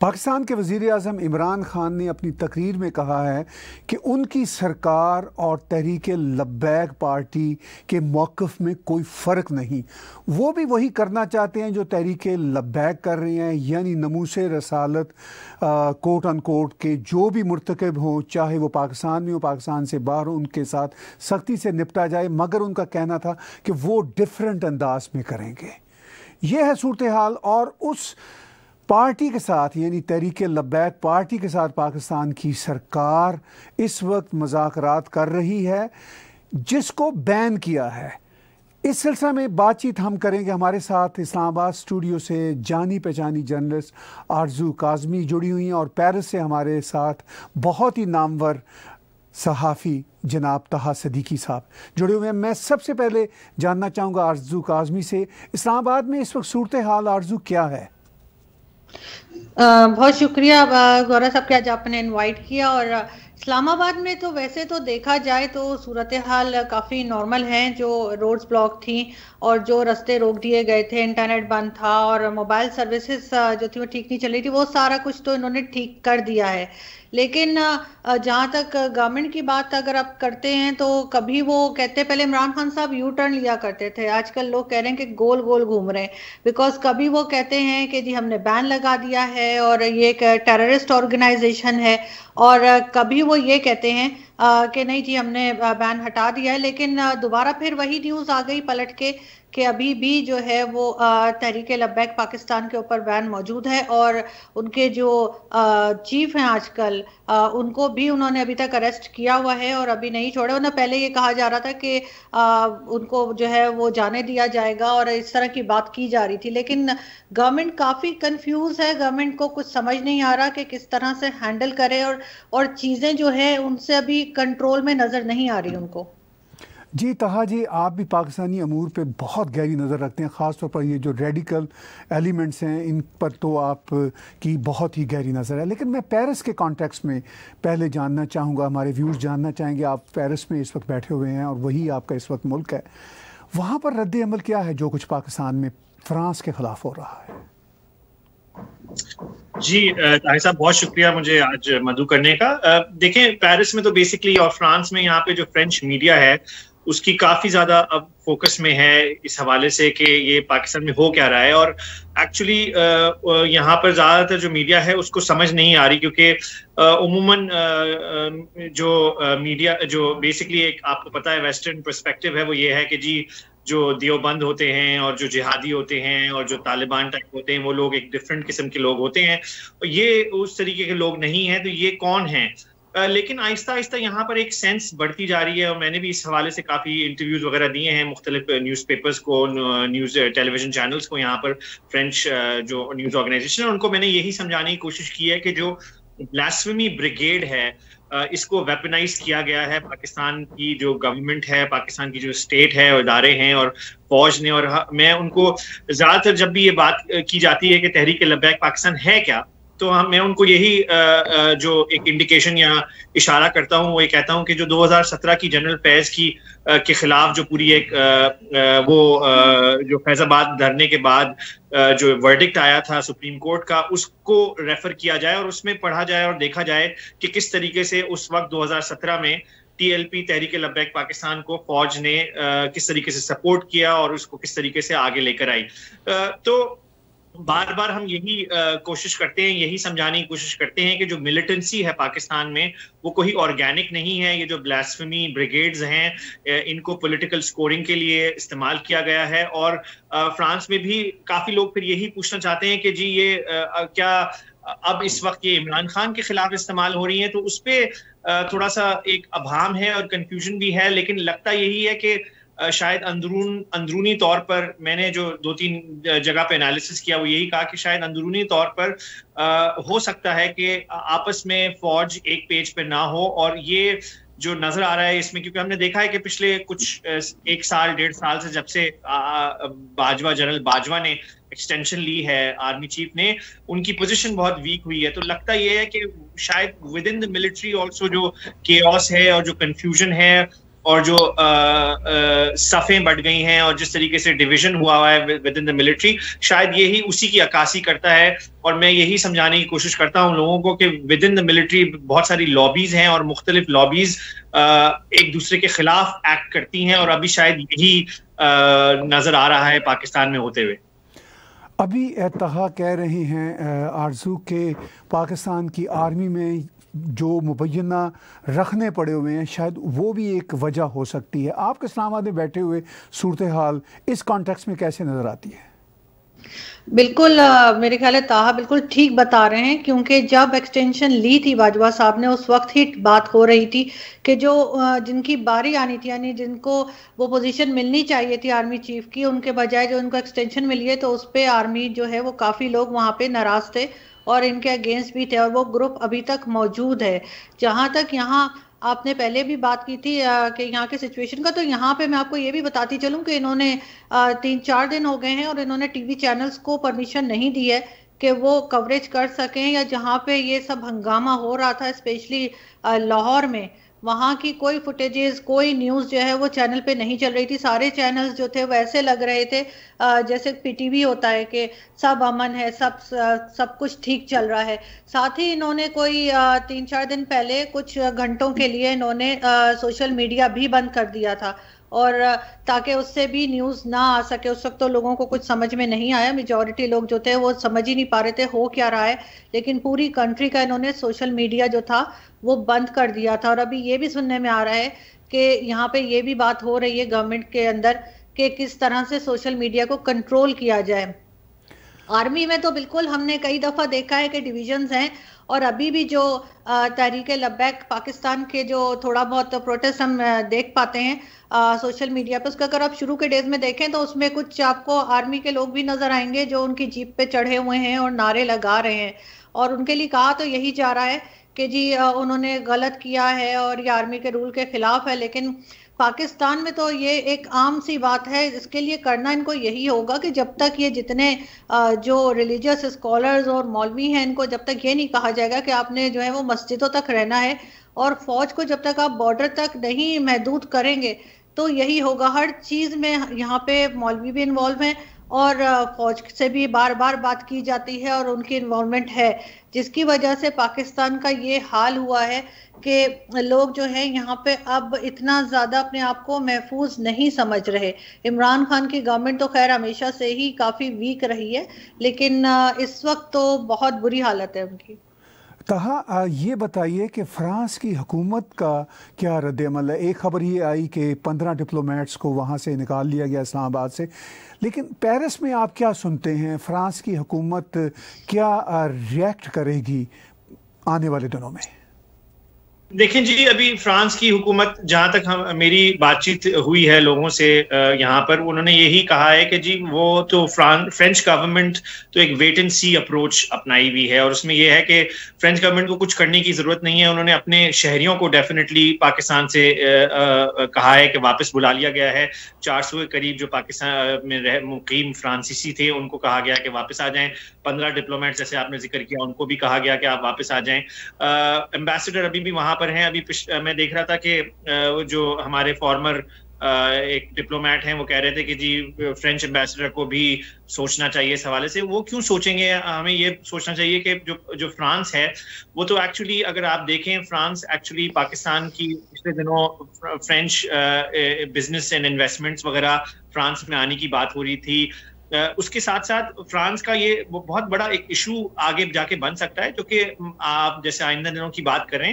पाकिस्तान के वजीर अजम इमरान ख़ान ने अपनी तकरीर में कहा है कि उनकी सरकार और तहरीक लब्बैक पार्टी के मौक़ में कोई फ़र्क नहीं वो भी वही करना चाहते हैं जो तहरीक लब्बैक कर रहे हैं यानी नमूस रसालत कोट अन कोट के जो भी मरतकब हों चाहे वो पाकिस्तान में हो पाकिस्तान से बाहर हो उनके साथ सख्ती से निपटा जाए मगर उनका कहना था कि वो डिफरेंट अंदाज में करेंगे यह है सूरत हाल और उस पार्टी के साथ यानी तहरीक लब्बैक पार्टी के साथ पाकिस्तान की सरकार इस वक्त मजाक कर रही है जिसको बैन किया है इस सिलसिला में बातचीत हम करेंगे हमारे साथ इस्लामाबाद स्टूडियो से जानी पहचानी जर्नलिस्ट आरजू काजमी जुड़ी हुई हैं और पेरिस से हमारे साथ बहुत ही नामवर सहाफ़ी जनाब तहा सदीकी साहब जुड़े हुए हैं मैं सबसे पहले जानना चाहूँगा आरजू काजमी से इस्लामाबाद में इस वक्त सूरत हाल आरजू क्या है बहुत शुक्रिया गौरा साहब के आज आपने इनवाइट किया और इस्लामाबाद में तो वैसे तो देखा जाए तो सूरत हाल काफ़ी नॉर्मल है जो रोड्स ब्लॉक थी और जो रास्ते रोक दिए गए थे इंटरनेट बंद था और मोबाइल सर्विसेज जो थी वो ठीक नहीं चल रही थी वो सारा कुछ तो इन्होंने ठीक कर दिया है लेकिन जहाँ तक गवर्नमेंट की बात अगर आप करते हैं तो कभी वो कहते पहले इमरान खान साहब यू टर्न लिया करते थे आजकल लोग कह रहे हैं कि गोल गोल घूम रहे हैं बिकॉज कभी वो कहते हैं कि जी हमने बैन लगा दिया है और ये एक टेररिस्ट ऑर्गेनाइजेशन है और कभी वो ये कहते हैं कि नहीं जी हमने बैन हटा दिया है लेकिन दोबारा फिर वही न्यूज़ आ गई पलट के कि अभी भी जो है वो तहरीक लबैक पाकिस्तान के ऊपर बैन मौजूद है और उनके जो चीफ हैं आजकल उनको भी उन्होंने अभी तक अरेस्ट किया हुआ है और अभी नहीं छोड़े वरना पहले ये कहा जा रहा था कि उनको जो है वो जाने दिया जाएगा और इस तरह की बात की जा रही थी लेकिन गवर्नमेंट काफ़ी कन्फ्यूज़ है गवर्नमेंट को कुछ समझ नहीं आ रहा कि किस तरह से हैंडल करे और और चीज़ें जो है उनसे अभी कंट्रोल में नज़र नहीं आ रही उनको जी तहा जी आप भी पाकिस्तानी अमूर पे बहुत गहरी नज़र रखते हैं ख़ास तौर पर ये जो रेडिकल एलिमेंट्स हैं इन पर तो आप की बहुत ही गहरी नज़र है लेकिन मैं पेरिस के कॉन्टेक्स्ट में पहले जानना चाहूँगा हमारे व्यूज़ जानना चाहेंगे आप पेरिस में इस वक्त बैठे हुए हैं और वही आपका इस वक्त मुल्क है वहाँ पर रद्द अमल क्या है जो कुछ पाकिस्तान में फ्रांस के ख़िलाफ़ हो रहा है जी ताहिर साहब बहुत शुक्रिया मुझे आज मधु करने का देखें पेरिस में तो बेसिकली और फ्रांस में यहाँ पे जो फ्रेंच मीडिया है उसकी काफ़ी ज़्यादा अब फोकस में है इस हवाले से कि ये पाकिस्तान में हो क्या रहा है और एक्चुअली यहाँ पर ज़्यादातर जो मीडिया है उसको समझ नहीं आ रही क्योंकि उमूमन जो मीडिया जो बेसिकली एक आपको पता है वेस्टर्न परस्पेक्टिव है वो ये है कि जी जो दियोबंद होते हैं और जो जिहादी होते हैं और जो तालिबान टाइप होते हैं वो लोग एक डिफरेंट किस्म के लोग होते हैं और ये उस तरीके के लोग नहीं हैं तो ये कौन हैं लेकिन आहिस्ता आहिस्ता यहाँ पर एक सेंस बढ़ती जा रही है और मैंने भी इस हवाले से काफ़ी इंटरव्यूज़ वगैरह दिए हैं मुख्तलिफ न्यूज़ पेपर्स को न्यूज़ टेलीविजन चैनल्स को यहाँ पर फ्रेंच जो न्यूज़ ऑर्गेनाइजेशन है उनको मैंने यही समझाने की कोशिश की है कि जो ब्लास्वी ब्रिगेड है इसको वेपनाइज किया गया है पाकिस्तान की जो गवर्नमेंट है पाकिस्तान की जो स्टेट है और इदारे हैं और फौज ने और मैं उनको ज़्यादातर जब भी ये बात की जाती है कि तहरीक लब्बैक पाकिस्तान है क्या तो हम हाँ, मैं उनको यही जो एक इंडिकेशन या इशारा करता हूँ ये कहता हूँ कि जो 2017 की जनरल पैज की के खिलाफ जो पूरी एक वो जो फैजाबाद धरने के बाद जो वर्डिक्ट आया था सुप्रीम कोर्ट का उसको रेफर किया जाए और उसमें पढ़ा जाए और देखा जाए कि किस तरीके से उस वक्त 2017 में टीएलपी तहरीक लब्बैक पाकिस्तान को फौज ने किस तरीके से सपोर्ट किया और उसको किस तरीके से आगे लेकर आई तो बार बार हम यही कोशिश करते हैं यही समझाने की कोशिश करते हैं कि जो मिलिटेंसी है पाकिस्तान में वो कोई ऑर्गेनिक नहीं है ये जो ब्लास्फमी ब्रिगेड्स हैं इनको पॉलिटिकल स्कोरिंग के लिए इस्तेमाल किया गया है और फ्रांस में भी काफ़ी लोग फिर यही पूछना चाहते हैं कि जी ये क्या अब इस वक्त ये इमरान खान के खिलाफ इस्तेमाल हो रही है तो उस पर थोड़ा सा एक अभाम है और कंफ्यूजन भी है लेकिन लगता यही है कि शायद अंदरून अंदरूनी तौर पर मैंने जो दो तीन जगह पे एनालिसिस किया वो यही कहा कि शायद अंदरूनी तौर पर हो सकता है कि आपस में फौज एक पेज पे ना हो और ये जो नजर आ रहा है इसमें क्योंकि हमने देखा है कि पिछले कुछ एक साल डेढ़ साल से जब से बाजवा जनरल बाजवा ने एक्सटेंशन ली है आर्मी चीफ ने उनकी पोजीशन बहुत वीक हुई है तो लगता यह है कि शायद within the military also जो के है और जो कंफ्यूजन है और जो सफ़ें बढ़ गई हैं और जिस तरीके से डिवीजन हुआ हुआ है विद इन द मिलिट्री शायद यही उसी की अक्सी करता है और मैं यही समझाने की कोशिश करता हूँ लोगों को कि विद इन द मिलिट्री बहुत सारी लॉबीज हैं और मुख्तलिफ लॉबीज एक दूसरे के खिलाफ एक्ट करती हैं और अभी शायद यही नज़र आ रहा है पाकिस्तान में होते हुए अभी एतहा कह रहे हैं आरजू के पाकिस्तान की आर्मी में जो मुबैना रखने पड़े हुए हैं शायद वो भी एक वजह हो सकती है आपके इस्लामाबाद में बैठे हुए सूरत हाल इस कॉन्टेक्स्ट में कैसे नज़र आती है बिल्कुल मेरे ख्याल है ताहा बिल्कुल ठीक बता रहे हैं क्योंकि जब एक्सटेंशन ली थी बाजवा साहब ने उस वक्त ही बात हो रही थी कि जो जिनकी बारी आनी थी यानी जिनको वो पोजीशन मिलनी चाहिए थी आर्मी चीफ की उनके बजाय जो उनको एक्सटेंशन मिली है तो उस पर आर्मी जो है वो काफ़ी लोग वहाँ पे नाराज़ थे और इनके अगेंस्ट भी थे और वो ग्रुप अभी तक मौजूद है जहाँ तक यहाँ आपने पहले भी बात की थी कि यहाँ के सिचुएशन का तो यहाँ पे मैं आपको ये भी बताती चलूँ कि इन्होंने तीन चार दिन हो गए हैं और इन्होंने टीवी चैनल्स को परमिशन नहीं दी है कि वो कवरेज कर सकें या जहाँ पे ये सब हंगामा हो रहा था स्पेशली लाहौर में वहाँ की कोई फुटेजेस कोई न्यूज़ जो है वो चैनल पे नहीं चल रही थी सारे चैनल्स जो थे वैसे लग रहे थे जैसे पीटीवी होता है कि सब अमन है सब सब कुछ ठीक चल रहा है साथ ही इन्होंने कोई तीन चार दिन पहले कुछ घंटों के लिए इन्होंने सोशल मीडिया भी बंद कर दिया था और ताकि उससे भी न्यूज़ ना आ सके उस वक्त तो लोगों को कुछ समझ में नहीं आया मेजॉरिटी लोग जो थे वो समझ ही नहीं पा रहे थे हो क्या रहा है लेकिन पूरी कंट्री का इन्होंने सोशल मीडिया जो था वो बंद कर दिया था और अभी ये भी सुनने में आ रहा है कि यहाँ पे ये भी बात हो रही है गवर्नमेंट के अंदर कि किस तरह से सोशल मीडिया को कंट्रोल किया जाए आर्मी में तो बिल्कुल हमने कई दफा देखा है कि डिविजन्स हैं और अभी भी जो तहरीक लब्बैक पाकिस्तान के जो थोड़ा बहुत प्रोटेस्ट हम देख पाते हैं आ, सोशल मीडिया पर उसका अगर आप शुरू के डेज में देखें तो उसमें कुछ आपको आर्मी के लोग भी नजर आएंगे जो उनकी जीप पे चढ़े हुए हैं और नारे लगा रहे हैं और उनके लिए कहा तो यही जा रहा है कि जी उन्होंने गलत किया है और ये आर्मी के रूल के खिलाफ है लेकिन पाकिस्तान में तो ये एक आम सी बात है इसके लिए करना इनको यही होगा कि जब तक ये जितने जो रिलीजियस स्कॉलर्स और मौलवी हैं इनको जब तक ये नहीं कहा जाएगा कि आपने जो है वो मस्जिदों तक रहना है और फौज को जब तक आप बॉर्डर तक नहीं महदूद करेंगे तो यही होगा हर चीज़ में यहाँ पे मौलवी भी इन्वॉल्व हैं और फौज से भी बार बार बात की जाती है और उनकी इन्वॉल्वमेंट है जिसकी वजह से पाकिस्तान का ये हाल हुआ है कि लोग जो है यहाँ पे अब इतना ज़्यादा अपने आप को महफूज नहीं समझ रहे इमरान खान की गवर्नमेंट तो खैर हमेशा से ही काफ़ी वीक रही है लेकिन इस वक्त तो बहुत बुरी हालत है उनकी कहा ये बताइए कि फ्रांस की हुकूमत का क्या रद्दमल है एक खबर ये आई कि पंद्रह डिप्लोमेट्स को वहाँ से निकाल लिया गया इस्लामाबाद से लेकिन पेरिस में आप क्या सुनते हैं फ्रांस की हुकूमत क्या रिएक्ट करेगी आने वाले दिनों में देखें जी अभी फ्रांस की हुकूमत जहां तक हम मेरी बातचीत हुई है लोगों से यहाँ पर उन्होंने यही कहा है कि जी वो तो फ्रांस फ्रेंच गवर्नमेंट तो एक वेट एंड सी अप्रोच अपनाई हुई है और उसमें यह है कि फ्रेंच गवर्नमेंट को कुछ करने की ज़रूरत नहीं है उन्होंने अपने शहरियों को डेफिनेटली पाकिस्तान से कहा है कि वापस बुला लिया गया है चार सौ के करीब जो पाकिस्तान में रह मुकीम फ्रांसीसी थे उनको कहा गया कि वापस आ जाए पंद्रह डिप्लोमेट जैसे आपने जिक्र किया उनको भी कहा गया कि आप वापस आ जाए एम्बेसडर अभी भी वहाँ वहां पर हैं अभी मैं देख रहा था कि जो हमारे फॉर्मर एक डिप्लोमेट हैं वो कह रहे थे कि जी फ्रेंच एम्बेसडर को भी सोचना चाहिए इस हवाले से वो क्यों सोचेंगे हमें ये सोचना चाहिए कि जो जो फ्रांस है वो तो एक्चुअली अगर आप देखें फ्रांस एक्चुअली पाकिस्तान की पिछले दिनों फ्रेंच बिजनेस एंड इन्वेस्टमेंट्स वगैरह फ्रांस में आने की बात हो रही थी उसके साथ साथ फ्रांस का ये बहुत बड़ा एक इशू आगे जाके बन सकता है क्योंकि कि आप जैसे आइंदा दिनों की बात करें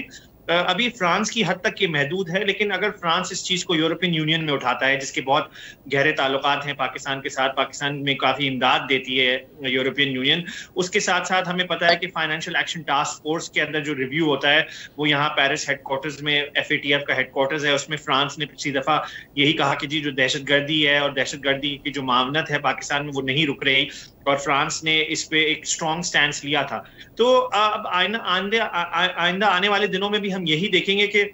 अभी फ्रांस की हद तक ये महदूद है लेकिन अगर फ्रांस इस चीज़ को यूरोपियन यूनियन में उठाता है जिसके बहुत गहरे ताल्लुक हैं पाकिस्तान के साथ पाकिस्तान में काफ़ी इमदाद देती है यूरोपियन यूनियन उसके साथ साथ हमें पता है कि फाइनेंशियल एक्शन टास्क फोर्स के अंदर जो रिव्यू होता है वो यहाँ पेरिस हेडक्वार्टर्स में एफ का हेडक्वार्टर्स है उसमें फ्रांस ने पिछली दफ़ा यही कहा कि जी जो दहशत गर्दी है और दहशत गर्दी की जो मामनत है पाकिस्तान में वो नहीं रुक रही और फ्रांस ने इस पे एक स्ट्रॉन्ग स्टैंड लिया था तो अब आइंदा आने वाले दिनों में भी हम यही देखेंगे कि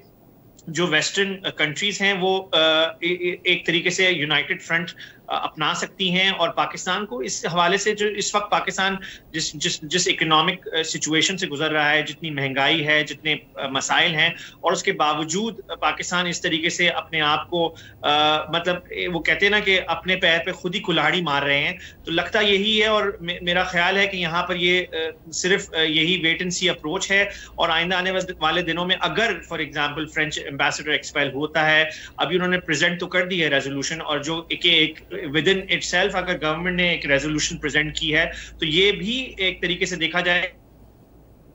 जो वेस्टर्न कंट्रीज हैं वो एक तरीके से यूनाइटेड फ्रंट अपना सकती हैं और पाकिस्तान को इस हवाले से जो इस वक्त पाकिस्तान जिस जिस जिस इकोनॉमिक सिचुएशन से गुजर रहा है जितनी महंगाई है जितने मसाइल हैं और उसके बावजूद पाकिस्तान इस तरीके से अपने आप को आ, मतलब वो कहते हैं ना कि अपने पैर पे खुद ही कुल्हाड़ी मार रहे हैं तो लगता यही है और मे, मेरा ख्याल है कि यहाँ पर ये सिर्फ यही वेट एंड सी अप्रोच है और आइंदा आने वाले दिनों में अगर for example French ambassador expire होता है अभी उन्होंने प्रेजेंट तो कर दी है रेजोल्यूशन और जो एक एक विद इन इट अगर गवर्नमेंट ने एक रेजोल्यूशन प्रेजेंट की है तो ये भी एक तरीके से देखा जाए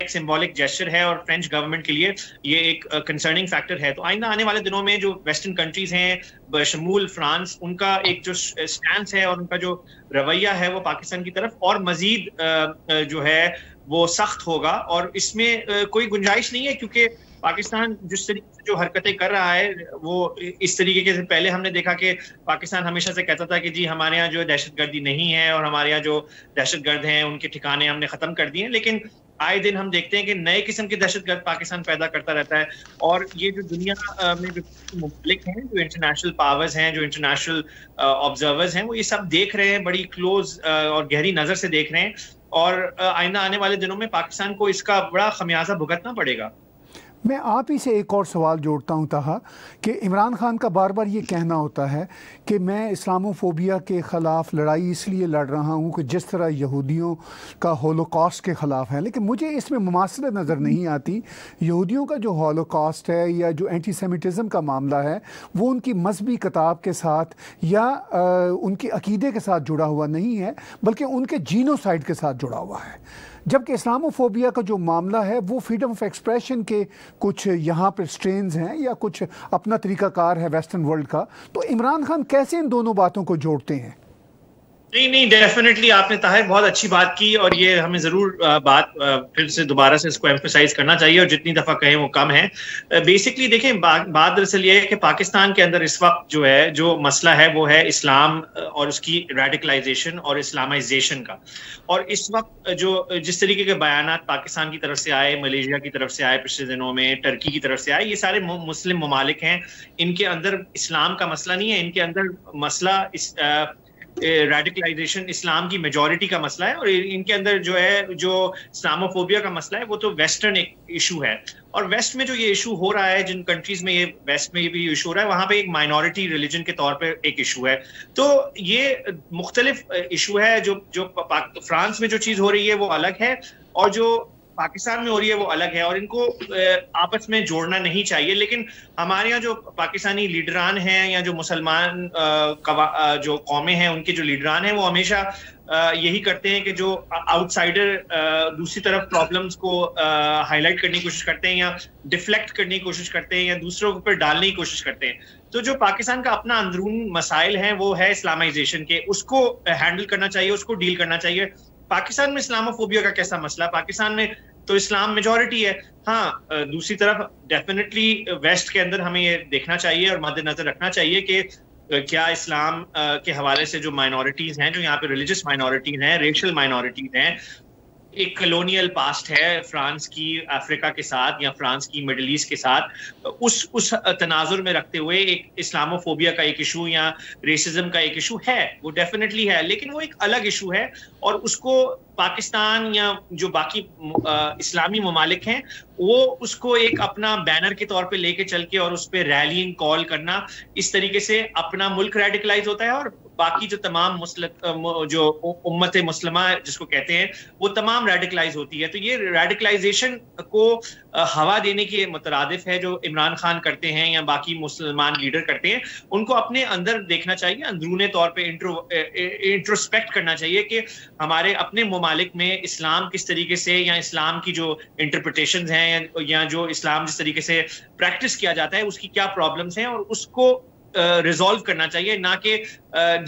एक सिंबॉलिक जेस्टर है और फ्रेंच गवर्नमेंट के लिए ये एक कंसर्निंग uh, फैक्टर है तो आईना आने वाले दिनों में जो वेस्टर्न कंट्रीज हैं बशमूल फ्रांस उनका एक जो स्टैंड uh, है और उनका जो रवैया है वो पाकिस्तान की तरफ और मजीद uh, जो है वो सख्त होगा और इसमें कोई गुंजाइश नहीं है क्योंकि पाकिस्तान जिस तरीके से जो हरकतें कर रहा है वो इस तरीके के पहले हमने देखा कि पाकिस्तान हमेशा से कहता था कि जी हमारे यहाँ जो दहशतगर्दी नहीं है और हमारे यहाँ जो दहशतगर्द हैं उनके ठिकाने हमने ख़त्म कर दिए हैं लेकिन आए दिन हम देखते हैं कि नए किस्म के दहशतगर्द पाकिस्तान पैदा करता रहता है और ये जो दुनिया में जो ममालिक हैं जो इंटरनेशनल पावर्स हैं जो इंटरनेशनल ऑब्जर्वर्स हैं वो ये सब देख रहे हैं बड़ी क्लोज और गहरी नज़र से देख रहे हैं और आइंदा आने वाले दिनों में पाकिस्तान को इसका बड़ा खमियाजा भुगतना पड़ेगा मैं आप ही से एक और सवाल जोड़ता हूँ तहा कि इमरान खान का बार बार ये कहना होता है कि मैं इस्लामोफोबिया के ख़िलाफ़ लड़ाई इसलिए लड़ रहा हूँ कि जिस तरह यहूदियों का होलोकास्ट के ख़िलाफ़ है लेकिन मुझे इसमें मुमासरत नज़र नहीं आती यहूदियों का जो होलोकास्ट है या जो एंटी सेमिटिज़म का मामला है वो उनकी मजहबी किताब के साथ या आ, उनके अकीदे के साथ जुड़ा हुआ नहीं है बल्कि उनके जीनोसाइड के साथ जुड़ा हुआ है जबकि इस्लामोफोबिया का जो मामला है वो फ्रीडम ऑफ एक्सप्रेशन के कुछ यहाँ पर स्ट्रेन हैं या कुछ अपना तरीकाकार है वेस्टर्न वर्ल्ड का तो इमरान खान कैसे इन दोनों बातों को जोड़ते हैं नहीं नहीं डेफिनेटली आपने कहा है बहुत अच्छी बात की और ये हमें ज़रूर बात फिर से दोबारा से इसको एम्फोसाइज करना चाहिए और जितनी दफ़ा कहें वो कम है बेसिकली देखें बा, बात दरअसल ये है कि पाकिस्तान के अंदर इस वक्त जो है जो मसला है वो है इस्लाम और उसकी रेडिकलाइजेशन और इस्लामाइजेशन का और इस वक्त जो जिस तरीके के बयान पाकिस्तान की तरफ से आए मलेशिया की तरफ से आए पिछले दिनों में टर्की की तरफ से आए ये सारे मुस्लिम ममालिक हैं इनके अंदर इस्लाम का मसला नहीं है इनके अंदर मसला इस, रेडिकलाइजेशन इस्लाम की मेजोरिटी का मसला है और इनके अंदर जो है जो इस्लामोफोबिया का मसला है वो तो वेस्टर्न एक इशू है और वेस्ट में जो ये इशू हो रहा है जिन कंट्रीज में ये वेस्ट में ये भी इशू हो रहा है वहां पे एक माइनॉरिटी रिलीजन के तौर पे एक इशू है तो ये मुख्तलिफ इशू है जो जो फ्रांस में जो चीज़ हो रही है वो अलग है और जो पाकिस्तान में हो रही है वो अलग है और इनको आपस में जोड़ना नहीं चाहिए लेकिन हमारे यहाँ जो पाकिस्तानी लीडरान हैं या जो मुसलमान जो कौमें हैं उनके जो लीडरान हैं वो हमेशा यही करते हैं कि जो आउटसाइडर दूसरी तरफ प्रॉब्लम्स को हाईलाइट करने की कोशिश करते हैं या डिफ्लेक्ट करने की कोशिश करते हैं या दूसरों के ऊपर डालने की कोशिश करते हैं तो जो पाकिस्तान का अपना अंदरून मसाइल है वो है इस्लामाइजेशन के उसको हैंडल करना चाहिए उसको डील करना चाहिए पाकिस्तान में इस्लामोफोबिया का कैसा मसला पाकिस्तान में तो इस्लाम मेजोरिटी है हाँ दूसरी तरफ डेफिनेटली वेस्ट के अंदर हमें ये देखना चाहिए और मद्देनजर रखना चाहिए कि क्या इस्लाम के हवाले से जो माइनॉरिटीज़ हैं जो यहाँ पे रिलीजियस माइनॉरिटीज़ हैं रेशल माइनॉरिटीज़ हैं एक कलोनियल पास्ट है फ्रांस की अफ्रीका के साथ या फ्रांस की मिडल ईस्ट के साथ उस उस तनाजुर में रखते हुए एक इस्लामोफोबिया का एक इशू या रेसिज्म का एक इशू है वो डेफिनेटली है लेकिन वो एक अलग इशू है और उसको पाकिस्तान या जो बाकी इस्लामी ममालिक हैं वो उसको एक अपना बैनर के तौर पे लेके चल के और उस पर रैलिंग कॉल करना इस तरीके से अपना मुल्क रेडिकलाइज होता है और बाकी जो तमाम मुसल जो उम्मत मुसलमा जिसको कहते हैं वो तमाम रेडिकलाइज होती है तो ये रेडिकलाइजेशन को हवा देने के मुतरदफ है जो इमरान खान करते हैं या बाकी मुसलमान लीडर करते हैं उनको अपने अंदर देखना चाहिए अंदरूनी तौर पर इंट्रोस्पेक्ट करना चाहिए कि हमारे अपने ममालिक में इस्लाम किस तरीके से या इस्लाम की जो इंटरप्रटेशन हैं या जो इस्लाम जिस तरीके से प्रैक्टिस किया जाता है उसकी क्या प्रॉब्लम्स हैं और उसको रिजॉल्व करना चाहिए ना कि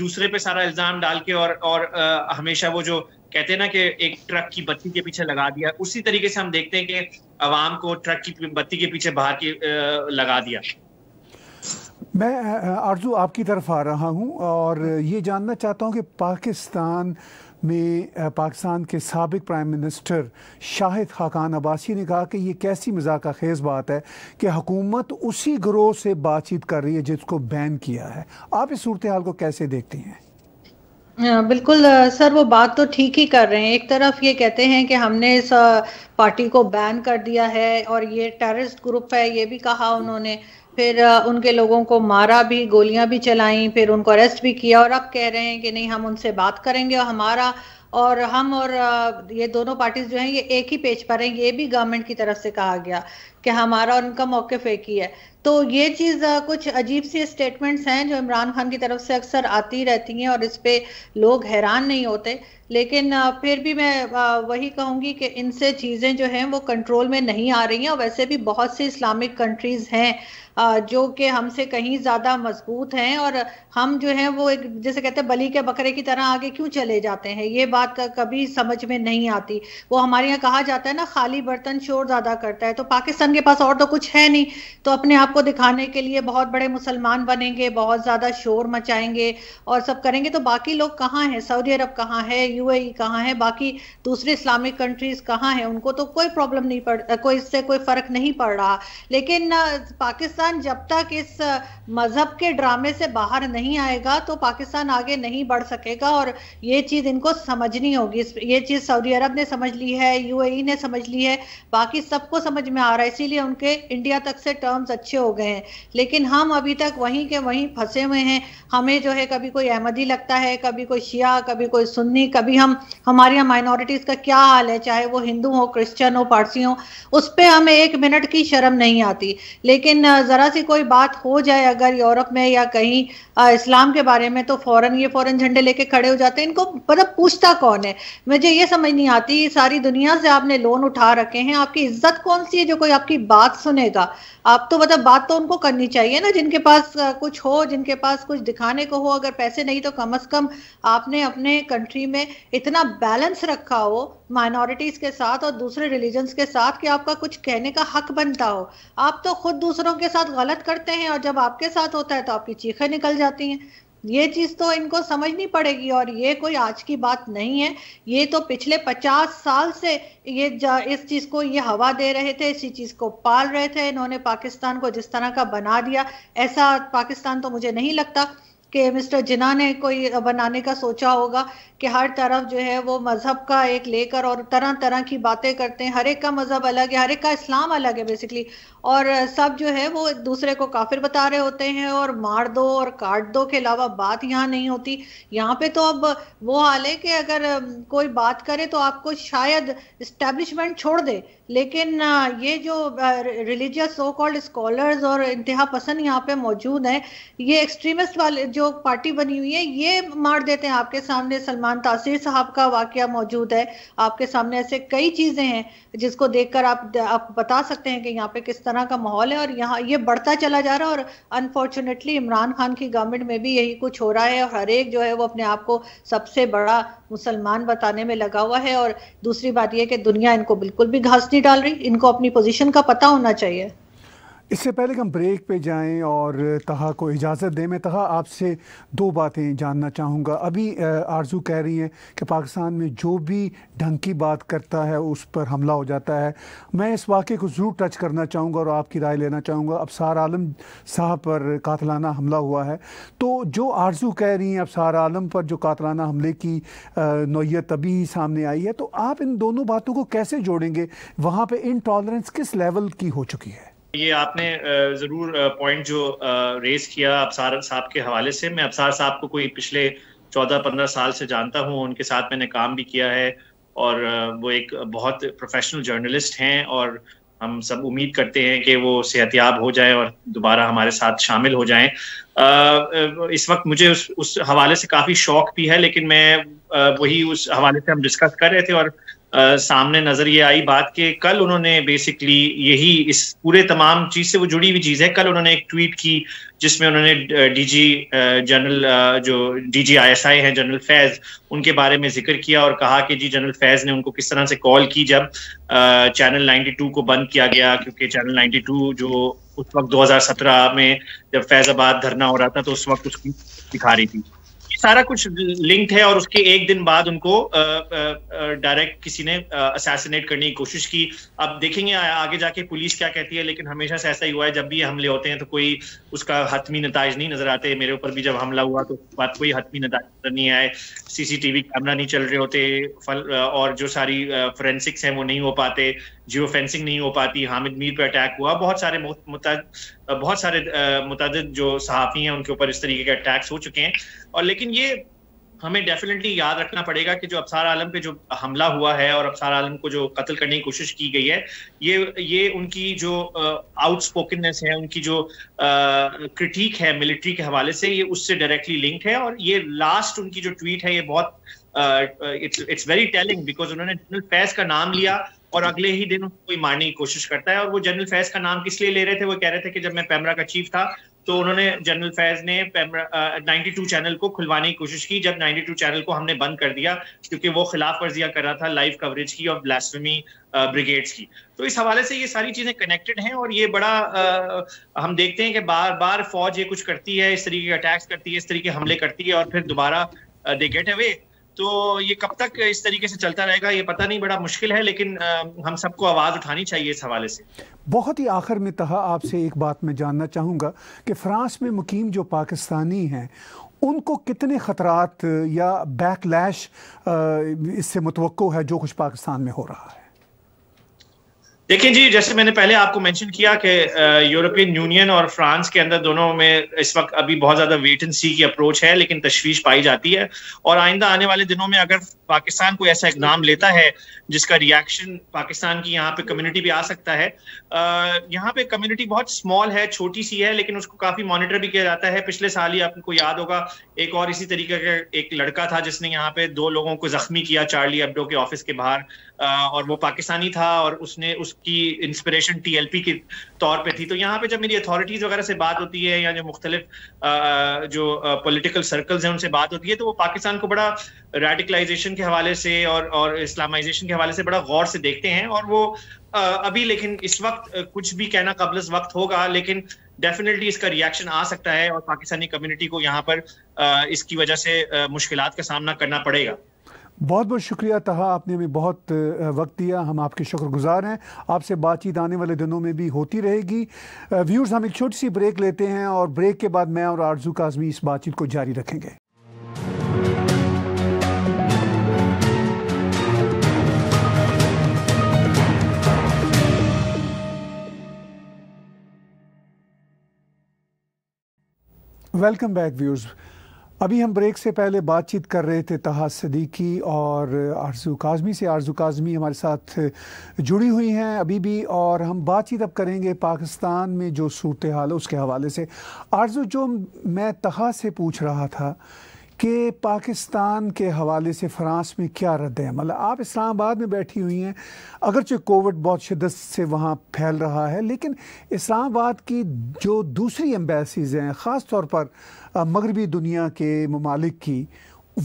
दूसरे पे सारा इल्ज़ाम डाल के और और आ, हमेशा वो जो कहते हैं ना कि एक ट्रक की बत्ती के पीछे लगा दिया उसी तरीके से हम देखते हैं कि आवाम को ट्रक की बत्ती के पीछे बाहर की लगा दिया मैं आरजू आपकी तरफ आ रहा हूं और ये जानना चाहता हूं कि पाकिस्तान में पाकिस्तान के सबक प्राइम मिनिस्टर शाहिद खाकान अब्बासी ने कहा कि ये कैसी मजाक खेज बात है कि हुकूमत उसी ग्रोह से बातचीत कर रही है जिसको बैन किया है आप इस सूरत हाल को कैसे देखती हैं बिल्कुल सर वो बात तो ठीक ही कर रहे हैं एक तरफ ये कहते हैं कि हमने इस पार्टी को बैन कर दिया है और ये टेररिस्ट ग्रुप है ये भी कहा उन्होंने फिर उनके लोगों को मारा भी गोलियां भी चलाई फिर उनको अरेस्ट भी किया और अब कह रहे हैं कि नहीं हम उनसे बात करेंगे और हमारा और हम और ये दोनों पार्टीज जो हैं ये एक ही पेज पर हैं ये भी गवर्नमेंट की तरफ से कहा गया कि हमारा और उनका मौके एक ही है तो ये चीज़ कुछ अजीब सी स्टेटमेंट्स हैं जो इमरान खान की तरफ से अक्सर आती रहती हैं और इस पर लोग हैरान नहीं होते लेकिन फिर भी मैं वही कहूँगी कि इनसे चीज़ें जो हैं वो कंट्रोल में नहीं आ रही हैं और वैसे भी बहुत सी इस्लामिक कंट्रीज़ हैं जो कि हमसे कहीं ज़्यादा मजबूत हैं और हम जो है वो एक जैसे कहते हैं बली के बकरे की तरह आगे क्यों चले जाते हैं ये बात कभी समझ में नहीं आती वो हमारे यहाँ कहा जाता है ना खाली बर्तन शोर ज़्यादा करता है तो पाकिस्तान के पास और तो कुछ है नहीं तो अपने आप को दिखाने के लिए बहुत बड़े मुसलमान बनेंगे बहुत ज़्यादा शोर मचाएंगे और सब करेंगे तो बाकी लोग कहाँ हैं सऊदी अरब कहाँ है यूएई कहाँ है बाकी दूसरे इस्लामिक कंट्रीज कहाँ हैं उनको तो कोई प्रॉब्लम नहीं पड़ कोई इससे कोई फर्क नहीं पड़ रहा लेकिन पाकिस्तान पाकिस्तान जब तक इस मजहब के ड्रामे से बाहर नहीं आएगा तो पाकिस्तान आगे नहीं बढ़ सकेगा और ये चीज इनको समझनी होगी ये चीज सऊदी अरब ने समझ ली है यूएई ने समझ ली है बाकी सबको समझ में आ रहा है इसीलिए उनके इंडिया तक से टर्म्स अच्छे हो गए हैं लेकिन हम अभी तक वहीं के वहीं फंसे हुए हैं हमें जो है कभी कोई अहमदी लगता है कभी कोई शिया कभी कोई सुन्नी कभी हम हमारे यहाँ माइनॉरिटीज का क्या हाल है चाहे वो हिंदू हो क्रिश्चन हो पारसी हो उस पर हमें एक मिनट की शर्म नहीं आती लेकिन ज़रा सी कोई बात हो जाए अगर यूरोप में या कहीं आ, इस्लाम के बारे में तो फ़ौरन ये फ़ौरन झंडे लेके खड़े हो जाते हैं इनको मतलब पूछता कौन है मुझे ये समझ नहीं आती सारी दुनिया से आपने लोन उठा रखे हैं आपकी इज्जत कौन सी है जो कोई आपकी बात सुनेगा आप तो मतलब बात तो उनको करनी चाहिए ना जिनके पास कुछ हो जिनके पास कुछ दिखाने को हो अगर पैसे नहीं तो कम अज़ कम आपने अपने कंट्री में इतना बैलेंस रखा हो माइनॉरिटीज़ के साथ और दूसरे रिलीजन्स के साथ कि आपका कुछ कहने का हक बनता हो आप तो खुद दूसरों के साथ साथ गलत करते हैं और जब आपके साथ होता है तो आपकी चीखें निकल जाती हैं ये चीज तो इनको समझनी पड़ेगी और ये कोई आज की बात नहीं है ये तो पिछले पचास साल से ये इस चीज को ये हवा दे रहे थे इसी चीज को पाल रहे थे इन्होंने पाकिस्तान को जिस तरह का बना दिया ऐसा पाकिस्तान तो मुझे नहीं लगता कि मिस्टर जिना ने कोई बनाने का सोचा होगा कि हर तरफ जो है वो मज़हब का एक लेकर और तरह तरह की बातें करते हैं हर एक का मज़हब अलग है हर एक का इस्लाम अलग है बेसिकली और सब जो है वो दूसरे को काफिर बता रहे होते हैं और मार दो और काट दो के अलावा बात यहाँ नहीं होती यहाँ पे तो अब वो हाल है कि अगर कोई बात करे तो आपको शायद इस्टेब्लिशमेंट छोड़ दे लेकिन ये जो रिलीजियस सो कॉल्ड स्कॉलर्स और इंतहा पसंद यहाँ पे मौजूद हैं ये एक्सट्रीमिस्ट वाले जो पार्टी बनी हुई है ये मार देते हैं आपके सामने सलमान रहमान तासीर साहब का वाक्य मौजूद है आपके सामने ऐसे कई चीज़ें हैं जिसको देखकर आप आप बता सकते हैं कि यहाँ पे किस तरह का माहौल है और यहाँ ये बढ़ता चला जा रहा है और अनफॉर्चुनेटली इमरान खान की गवर्नमेंट में भी यही कुछ हो रहा है और हर एक जो है वो अपने आप को सबसे बड़ा मुसलमान बताने में लगा हुआ है और दूसरी बात यह कि दुनिया इनको बिल्कुल भी घास नहीं डाल रही इनको अपनी पोजिशन का पता होना चाहिए इससे पहले कि हम ब्रेक पे जाएं और तहा को इजाज़त दें मैं तहा आपसे दो बातें जानना चाहूँगा अभी आरजू कह रही हैं कि पाकिस्तान में जो भी ढंग की बात करता है उस पर हमला हो जाता है मैं इस वाक़े को ज़रूर टच करना चाहूँगा और आपकी राय लेना चाहूँगा अबसार आलम साहब पर कातलाना हमला हुआ है तो जो आरजू कह रही हैं अबसार आलम पर जो कातलाना हमले की नोयत अभी ही सामने आई है तो आप इन दोनों बातों को कैसे जोड़ेंगे वहाँ पर टॉलरेंस किस लेवल की हो चुकी है ये आपने ज़रूर पॉइंट जो रेस किया अबसार साहब के हवाले से मैं अबसार साहब को कोई पिछले चौदह पंद्रह साल से जानता हूँ उनके साथ मैंने काम भी किया है और वो एक बहुत प्रोफेशनल जर्नलिस्ट हैं और हम सब उम्मीद करते हैं कि वो सेहतियाब हो जाए और दोबारा हमारे साथ शामिल हो जाए इस वक्त मुझे उस उस हवाले से काफ़ी शौक भी है लेकिन मैं वही उस हवाले से हम डिस्कस कर रहे थे और सामने नजर ये आई बात कि कल उन्होंने बेसिकली यही इस पूरे तमाम चीज से वो जुड़ी हुई चीज है कल उन्होंने एक ट्वीट की जिसमें उन्होंने डीजी जनरल जो डीजी आईएसआई हैं जनरल फैज उनके बारे में जिक्र किया और कहा कि जी जनरल फैज ने उनको किस तरह से कॉल की जब चैनल 92 को बंद किया गया क्योंकि चैनल 92 जो उस वक्त 2017 में जब फैजाबाद धरना हो रहा था तो उस वक्त उसकी दिखा रही थी सारा कुछ लिंक्ड है और उसके एक दिन बाद उनको डायरेक्ट किसी ने असैसिनेट करने की कोशिश की अब देखेंगे आगे जाके पुलिस क्या कहती है लेकिन हमेशा से ऐसा ही हुआ है जब भी हमले होते हैं तो कोई उसका हतमी नतज नहीं नजर आते मेरे ऊपर भी जब हमला हुआ तो बात कोई हतमी नतज नजर नहीं आए सीसीटीवी कैमरा नहीं चल रहे होते और जो सारी फोरेंसिक्स हैं वो नहीं हो पाते जियो फेंसिंग नहीं हो पाती हामिद मीर पर अटैक हुआ बहुत सारे बहुत सारे मुतद जो सहाफ़ी हैं उनके ऊपर इस तरीके के अटैक्स हो चुके हैं और लेकिन ये हमें डेफिनेटली याद रखना पड़ेगा कि जो अफसार आलम पे जो हमला हुआ है और अफसार आलम को जो कत्ल करने की कोशिश की गई है ये ये उनकी जो आउटस्पोकननेस है उनकी जो क्रिटिक है मिलिट्री के हवाले से ये उससे डायरेक्टली लिंक है और ये लास्ट उनकी जो ट्वीट है ये बहुत इट्स वेरी टेलिंग बिकॉज उन्होंने जनरल फैज का नाम लिया और अगले ही दिन कोई मारने की कोशिश करता है और वो जनरल फैज का नाम किस लिए ले रहे थे वो कह रहे थे कि जब मैं पैमरा का चीफ था तो उन्होंने जनरल फैज ने नाइनटी टू चैनल को खुलवाने की कोशिश की जब नाइन्टी टू चैनल को हमने बंद कर दिया क्योंकि वो खिलाफ वर्जिया कर रहा था लाइव कवरेज की और ब्लास्टमी ब्रिगेड्स की तो इस हवाले से ये सारी चीज़ें कनेक्टेड हैं और ये बड़ा आ, हम देखते हैं कि बार बार फौज ये कुछ करती है इस तरीके के अटैक्स करती है इस तरीके हमले करती है और फिर दोबारा दे गेट अवे तो ये कब तक इस तरीके से चलता रहेगा ये पता नहीं बड़ा मुश्किल है लेकिन हम सबको आवाज़ उठानी चाहिए इस हवाले से बहुत ही आखिर में तहा आपसे एक बात मैं जानना चाहूँगा कि फ्रांस में मुकीम जो पाकिस्तानी हैं उनको कितने ख़तरात या बैकलैश इससे मुतव है जो कुछ पाकिस्तान में हो रहा है देखिए जी जैसे मैंने पहले आपको मेंशन किया कि यूरोपियन यूनियन और फ्रांस के अंदर दोनों में इस वक्त अभी बहुत ज़्यादा वेट एंड सी की अप्रोच है लेकिन तशवीश पाई जाती है और आइंदा आने वाले दिनों में अगर पाकिस्तान कोई ऐसा इकदाम लेता है जिसका रिएक्शन पाकिस्तान की यहाँ पे कम्युनिटी भी आ सकता है अः यहाँ पे कम्युनिटी बहुत स्मॉल है छोटी सी है लेकिन उसको काफ़ी मॉनिटर भी किया जाता है पिछले साल ही आपको याद होगा एक और इसी तरीके का एक लड़का था जिसने यहाँ पे दो लोगों को जख्मी किया चार्ली अब्डो के ऑफिस के बाहर और वो पाकिस्तानी था और उसने उसकी इंस्पिरेशन टीएलपी के तौर पे थी तो यहाँ पे जब मेरी अथॉरिटीज़ वगैरह से बात होती है या जो मुख्तलिफ जो पॉलिटिकल सर्कल्स हैं उनसे बात होती है तो वो पाकिस्तान को बड़ा रेडिकलाइजेशन के हवाले से और और इस्लामाइजेशन के हवाले से बड़ा गौर से देखते हैं और वो अभी लेकिन इस वक्त कुछ भी कहना कबल वक्त होगा लेकिन डेफिनेटली इसका रिएक्शन आ सकता है और पाकिस्तानी कम्युनिटी को यहाँ पर इसकी वजह से मुश्किल का सामना करना पड़ेगा बहुत बहुत शुक्रिया तहा आपने हमें बहुत वक्त दिया हम आपके शुक्रगुजार हैं आपसे बातचीत आने वाले दिनों में भी होती रहेगी व्यूर्स हम एक छोटी सी ब्रेक लेते हैं और ब्रेक के बाद मैं और आरजू काजमी इस बातचीत को जारी रखेंगे वेलकम बैक व्यूज़ अभी हम ब्रेक से पहले बातचीत कर रहे थे तहा सदीकी और आरजू काजमी से आरजू काजमी हमारे साथ जुड़ी हुई हैं अभी भी और हम बातचीत अब करेंगे पाकिस्तान में जो सूरत हाल है उसके हवाले से आरजू जो मैं तहा से पूछ रहा था कि पाकिस्तान के हवाले से फ्रांस में क्या रद्द अमल मतलब आप इस्लामाबाद में बैठी हुई हैं अगरचे कोविड बहुत शिदत से वहाँ फैल रहा है लेकिन इस्लामाबाद की जो दूसरी एम्बेसीज़ हैं ख़ास तौर पर मगरबी दुनिया के ममालिक की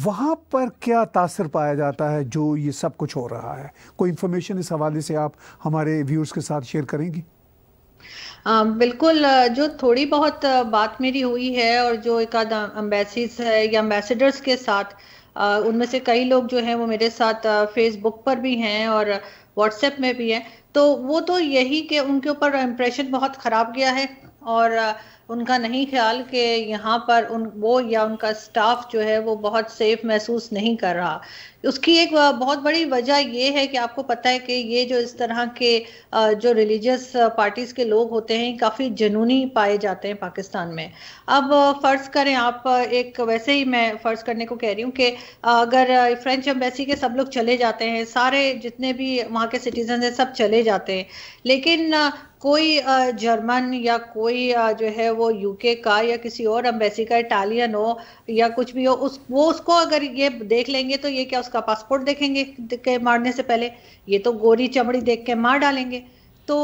वहाँ पर क्या तासर पाया जाता है जो ये सब कुछ हो रहा है कोई इन्फॉर्मेशन इस हवाले से आप हमारे व्यूर्स के साथ शेयर करेंगी बिल्कुल जो थोड़ी बहुत बात मेरी हुई है और जो एक आध है या अम्बेसडर्स के साथ उनमें से कई लोग जो हैं वो मेरे साथ फेसबुक पर भी हैं और व्हाट्सएप में भी हैं तो वो तो यही कि उनके ऊपर इम्प्रेशन बहुत ख़राब गया है और उनका नहीं ख्याल कि यहाँ पर उन वो या उनका स्टाफ जो है वो बहुत सेफ महसूस नहीं कर रहा उसकी एक बहुत बड़ी वजह ये है कि आपको पता है कि ये जो इस तरह के जो रिलीजियस पार्टीज़ के लोग होते हैं काफ़ी जनूनी पाए जाते हैं पाकिस्तान में अब फ़र्ज़ करें आप एक वैसे ही मैं फ़र्ज़ करने को कह रही हूँ कि अगर फ्रेंच एम्बेसी के सब लोग चले जाते हैं सारे जितने भी वहाँ के सिटीज़न हैं सब चले जाते हैं लेकिन कोई जर्मन या कोई जो है वो यूके का या किसी और अम्बेसी का इटालियन हो या कुछ भी हो उस वो उसको अगर ये देख लेंगे तो ये क्या उसका पासपोर्ट देखेंगे के मारने से पहले ये तो गोरी चमड़ी देख के मार डालेंगे तो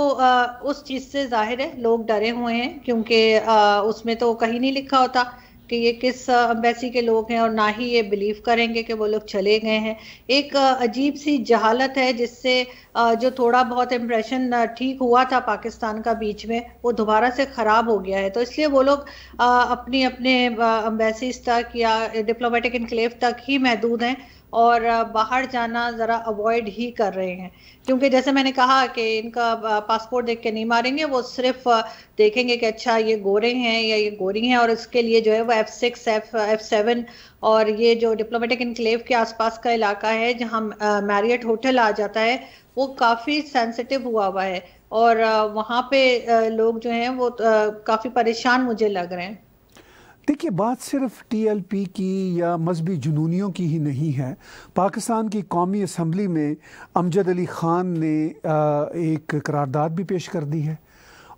उस चीज़ से जाहिर है लोग डरे हुए हैं क्योंकि उसमें तो कहीं नहीं लिखा होता कि ये किस अम्बेसी के लोग हैं और ना ही ये बिलीव करेंगे कि वो लोग चले गए हैं एक अजीब सी जहालत है जिससे जो थोड़ा बहुत इम्प्रेशन ठीक हुआ था पाकिस्तान का बीच में वो दोबारा से ख़राब हो गया है तो इसलिए वो लोग अपनी अपने अम्बेसीज तक या डिप्लोमेटिक इनक्लेव तक ही महदूद हैं और बाहर जाना ज़रा अवॉइड ही कर रहे हैं क्योंकि जैसे मैंने कहा कि इनका पासपोर्ट देख के नहीं मारेंगे वो सिर्फ देखेंगे कि अच्छा ये गोरे हैं या ये गोरी हैं और इसके लिए जो है वो F six F F seven और ये जो डिप्लोमेटिक इनक्लेव के आसपास का इलाका है जहाँ मैरियट होटल आ जाता है वो काफ़ी सेंसिटिव हुआ हुआ है और वहाँ पे लोग जो हैं वो काफ़ी परेशान मुझे लग रहे हैं देखिए बात सिर्फ टीएलपी की या मजहबी जुनूनियों की ही नहीं है पाकिस्तान की कौमी असम्बली में अमजद अली ख़ान ने एक करारदाद भी पेश कर दी है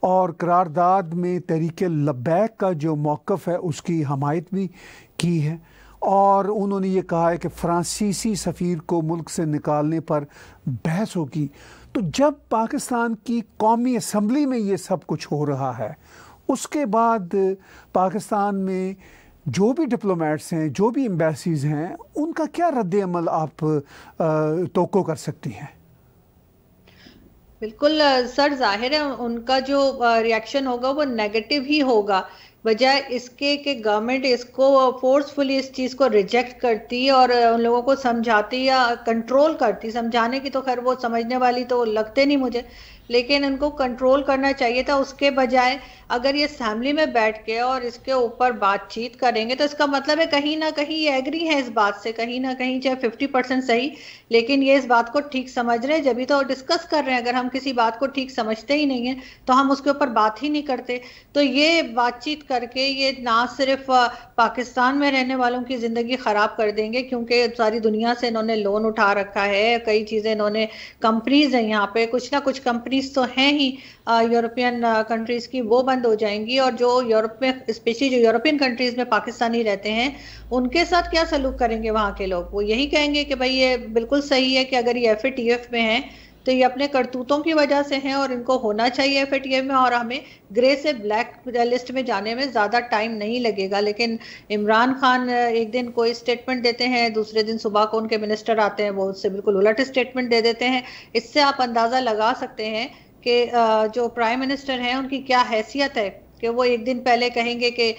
और करारदाद में तहरीक लब्बैक का जो मौक़ है उसकी हमायत भी की है और उन्होंने ये कहा है कि फ्रांसीसी सफ़ीर को मुल्क से निकालने पर बहस होगी तो जब पाकिस्तान की कौमी असम्बली में ये सब कुछ हो रहा है उसके बाद पाकिस्तान में जो भी डिप्लोमेट्स हैं जो भी एम्बेसीज हैं उनका क्या रद्द अमल आप तो कर सकती हैं बिल्कुल सर जाहिर है उनका जो रिएक्शन होगा वो नेगेटिव ही होगा बजाय इसके कि गवर्नमेंट इसको फोर्सफुली इस चीज़ को रिजेक्ट करती और उन लोगों को समझाती या कंट्रोल करती समझाने की तो खैर वो समझने वाली तो लगते नहीं मुझे लेकिन उनको कंट्रोल करना चाहिए था उसके बजाय अगर ये फैमिली में बैठ के और इसके ऊपर बातचीत करेंगे तो इसका मतलब है कहीं ना कहीं ये एग्री है इस बात से कहीं ना कहीं चाहे फिफ्टी परसेंट सही लेकिन ये इस बात को ठीक समझ रहे हैं जब भी तो डिस्कस कर रहे हैं अगर हम किसी बात को ठीक समझते ही नहीं है तो हम उसके ऊपर बात ही नहीं करते तो ये बातचीत करके ये ना सिर्फ पाकिस्तान में रहने वालों की ज़िंदगी ख़राब कर देंगे क्योंकि सारी दुनिया से इन्होंने लोन उठा रखा है कई चीज़ें इन्होंने कंपनीज हैं यहाँ पे कुछ ना कुछ कंपनी कंट्रीज तो हैं ही यूरोपियन uh, कंट्रीज uh, की वो बंद हो जाएंगी और जो यूरोप में स्पेशली जो यूरोपियन कंट्रीज में पाकिस्तानी रहते हैं उनके साथ क्या सलूक करेंगे वहाँ के लोग वो यही कहेंगे कि भाई ये बिल्कुल सही है कि अगर ये एफ में है तो ये अपने करतूतों की वजह से हैं और इनको होना चाहिए एफ में और हमें ग्रे से ब्लैक लिस्ट में जाने में ज़्यादा टाइम नहीं लगेगा लेकिन इमरान खान एक दिन कोई स्टेटमेंट देते हैं दूसरे दिन सुबह को उनके मिनिस्टर आते हैं वो उससे बिल्कुल उलट स्टेटमेंट दे देते हैं इससे आप अंदाज़ा लगा सकते हैं कि जो प्राइम मिनिस्टर हैं उनकी क्या हैसियत है कि वो एक दिन पहले कहेंगे कि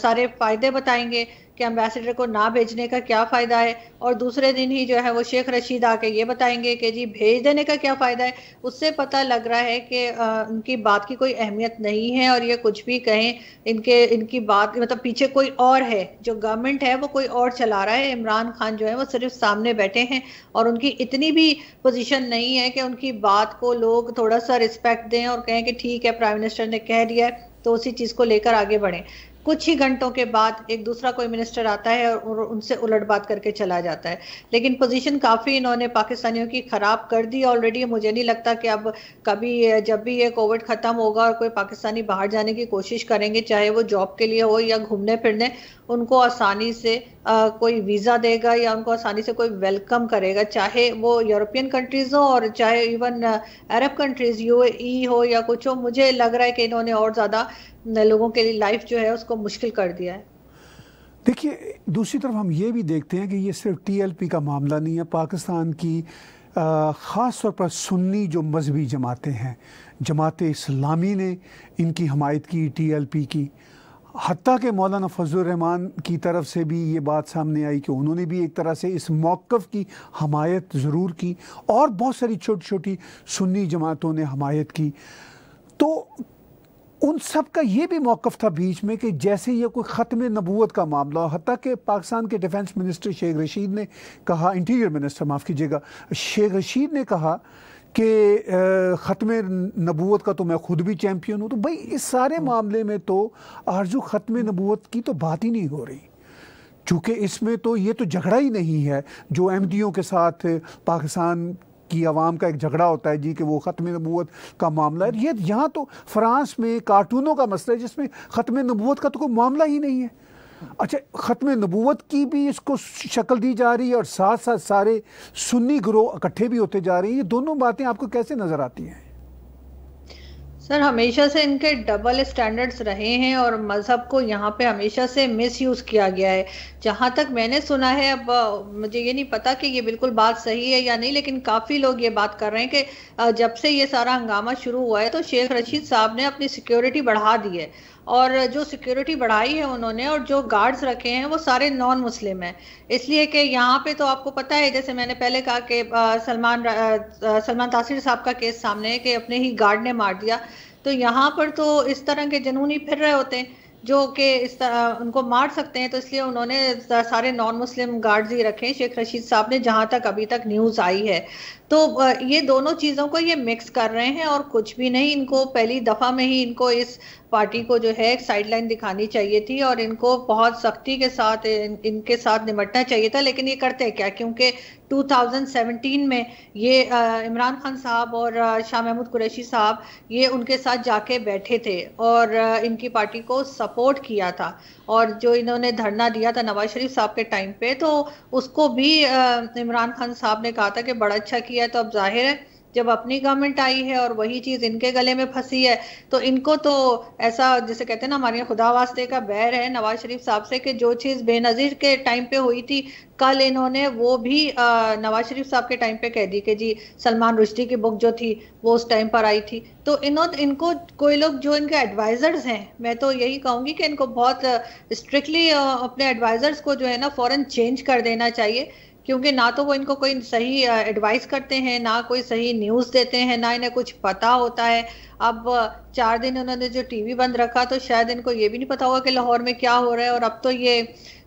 सारे फ़ायदे बताएंगे कि एम्बेसडर को ना भेजने का क्या फ़ायदा है और दूसरे दिन ही जो है वो शेख रशीद आके ये बताएंगे कि जी भेज देने का क्या फ़ायदा है उससे पता लग रहा है कि उनकी बात की कोई अहमियत नहीं है और ये कुछ भी कहें इनके इनकी बात मतलब पीछे कोई और है जो गवर्नमेंट है वो कोई और चला रहा है इमरान खान जो है वो सिर्फ सामने बैठे हैं और उनकी इतनी भी पोजिशन नहीं है कि उनकी बात को लोग थोड़ा सा रिस्पेक्ट दें और कहें कि ठीक है प्राइम मिनिस्टर ने कह दिया है तो उसी चीज़ को लेकर आगे बढ़ें कुछ ही घंटों के बाद एक दूसरा कोई मिनिस्टर आता है और उनसे उलट बात करके चला जाता है लेकिन पोजीशन काफ़ी इन्होंने पाकिस्तानियों की ख़राब कर दी ऑलरेडी मुझे नहीं लगता कि अब कभी जब भी ये कोविड ख़त्म होगा और कोई पाकिस्तानी बाहर जाने की कोशिश करेंगे चाहे वो जॉब के लिए हो या घूमने फिरने उनको आसानी से आ, कोई वीज़ा देगा या उनको आसानी से कोई वेलकम करेगा चाहे वो यूरोपियन कंट्रीज़ हो और चाहे इवन अरब कंट्रीज़ यू हो या कुछ हो मुझे लग रहा है कि इन्होंने और ज़्यादा लोगों के लिए लाइफ जो है उसको मुश्किल कर दिया है देखिए दूसरी तरफ हम ये भी देखते हैं कि ये सिर्फ टीएलपी का मामला नहीं है पाकिस्तान की ख़ास तौर पर सुन्नी जो मजहबी जमातें हैं जमात इस्लामी ने इनकी हमायत की टीएलपी की हती के मौलाना फजलरहमान की तरफ से भी ये बात सामने आई कि उन्होंने भी एक तरह से इस मौक़ की हमायत ज़रूर की और बहुत सारी छोटी छोटी सुन्नी जमातों ने हमायत की तो उन सब का ये भी मौक़ था बीच में कि जैसे ये कोई ख़त्म नबूत का मामला हती के पाकिस्तान के डिफेंस मिनिस्टर शेख रशीद ने कहा इंटीरियर मिनिस्टर माफ़ कीजिएगा शेख रशीद ने कहा कि ख़त्म नबूत का तो मैं ख़ुद भी चैम्पियन हूँ तो भाई इस सारे हाँ। मामले में तो आरजू ख़त्म नबूत की तो बात ही नहीं हो रही चूँकि इसमें तो ये तो झगड़ा ही नहीं है जो अहमदियों के साथ पाकिस्तान की आवाम का एक झगड़ा होता है जी कि वो ख़त्म नबूत का मामला है ये यहाँ तो फ्रांस में कार्टूनों का मसला है जिसमें ख़त्म नबूत का तो कोई मामला ही नहीं है अच्छा ख़त्म नबूवत की भी इसको शक्ल दी जा रही है और साथ साथ सारे सुन्नी ग्रोह इकट्ठे भी होते जा रहे हैं ये दोनों बातें आपको कैसे नज़र आती हैं सर हमेशा से इनके डबल स्टैंडर्ड्स रहे हैं और मज़हब को यहाँ पे हमेशा से मिसयूज़ किया गया है जहाँ तक मैंने सुना है अब मुझे ये नहीं पता कि ये बिल्कुल बात सही है या नहीं लेकिन काफ़ी लोग ये बात कर रहे हैं कि जब से ये सारा हंगामा शुरू हुआ है तो शेख रशीद साहब ने अपनी सिक्योरिटी बढ़ा दी है और जो सिक्योरिटी बढ़ाई है उन्होंने और जो गार्ड्स रखे हैं वो सारे नॉन मुस्लिम हैं इसलिए कि यहाँ पे तो आपको पता है जैसे मैंने पहले कहा कि सलमान सलमान तासिर साहब का केस सामने है कि अपने ही गार्ड ने मार दिया तो यहाँ पर तो इस तरह के जनूनी फिर रहे होते हैं जो कि इस तरह उनको मार सकते हैं तो इसलिए उन्होंने सारे नॉन मुस्लिम गार्ड्स ही रखे शेख रशीद साहब ने जहाँ तक अभी तक न्यूज़ आई है तो ये दोनों चीज़ों को ये मिक्स कर रहे हैं और कुछ भी नहीं इनको पहली दफ़ा में ही इनको इस पार्टी को जो है साइडलाइन दिखानी चाहिए थी और इनको बहुत सख्ती के साथ इन, इनके साथ निमटना चाहिए था लेकिन ये करते क्या क्योंकि 2017 में ये इमरान खान साहब और शाह महमूद कुरैशी साहब ये उनके साथ जाके बैठे थे और इनकी पार्टी को सपोर्ट किया था और जो इन्होंने धरना दिया था नवाज शरीफ साहब के टाइम पे तो उसको भी इमरान खान साहब ने कहा था कि बड़ा अच्छा किया तो अब जाहिर है जब अपनी गवर्नमेंट आई है और वही चीज इनके गले में फंसी है तो इनको तो ऐसा जैसे कहते हैं ना हमारे खुदा वास्ते का बैर है नवाज शरीफ साहब से कि जो चीज बेनजीर के टाइम पे हुई थी कल इन्होंने वो भी नवाज शरीफ साहब के टाइम पे कह दी कि जी सलमान रुश्दी की बुक जो थी वो उस टाइम पर आई थी तो इन्होंने इनको कोई लोग जो इनके एडवाइजर्स हैं मैं तो यही कहूंगी कि इनको बहुत स्ट्रिक्टली अपने एडवाइजर्स को जो है ना फॉरन चेंज कर देना चाहिए क्योंकि ना तो वो इनको कोई सही एडवाइस करते हैं ना कोई सही न्यूज़ देते हैं ना इन्हें कुछ पता होता है अब चार दिन उन्होंने जो टीवी बंद रखा तो शायद इनको ये भी नहीं पता होगा कि लाहौर में क्या हो रहा है और अब तो ये